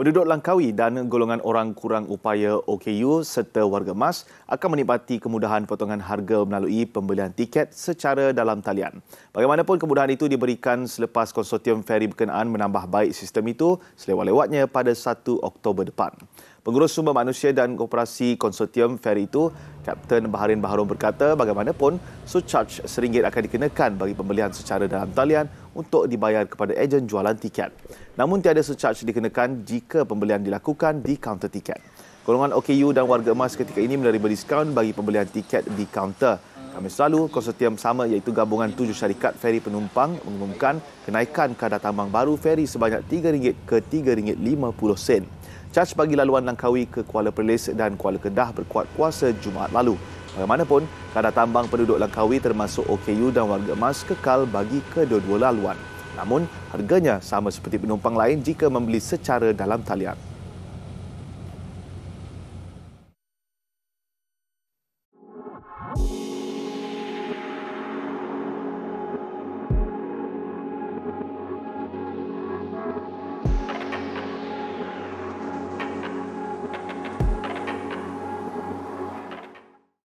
Penduduk Langkawi dan golongan orang kurang upaya OKU serta warga emas akan menikmati kemudahan potongan harga melalui pembelian tiket secara dalam talian. Bagaimanapun kemudahan itu diberikan selepas konsortium feri berkenaan menambah baik sistem itu selewat-lewatnya pada 1 Oktober depan. Pengurus Sumber Manusia dan Koperasi Konsortium Ferry itu, Kapten Baharin Baharum berkata bagaimanapun surcharge seringgit akan dikenakan bagi pembelian secara dalam talian untuk dibayar kepada ejen jualan tiket. Namun tiada surcharge dikenakan jika pembelian dilakukan di kaunter tiket. Golongan OKU dan warga emas ketika ini menerima diskaun bagi pembelian tiket di kaunter. Kami selalu, konsortium sama iaitu gabungan tujuh syarikat feri penumpang mengumumkan kenaikan kadar tambang baru feri sebanyak RM3 ke RM3.50 sen. Caj bagi laluan Langkawi ke Kuala Perlis dan Kuala Kedah berkuat kuasa Jumaat lalu. Bagaimanapun, kadar tambang penduduk Langkawi termasuk OKU dan warga emas kekal bagi kedua-dua laluan. Namun, harganya sama seperti penumpang lain jika membeli secara dalam talian. We'll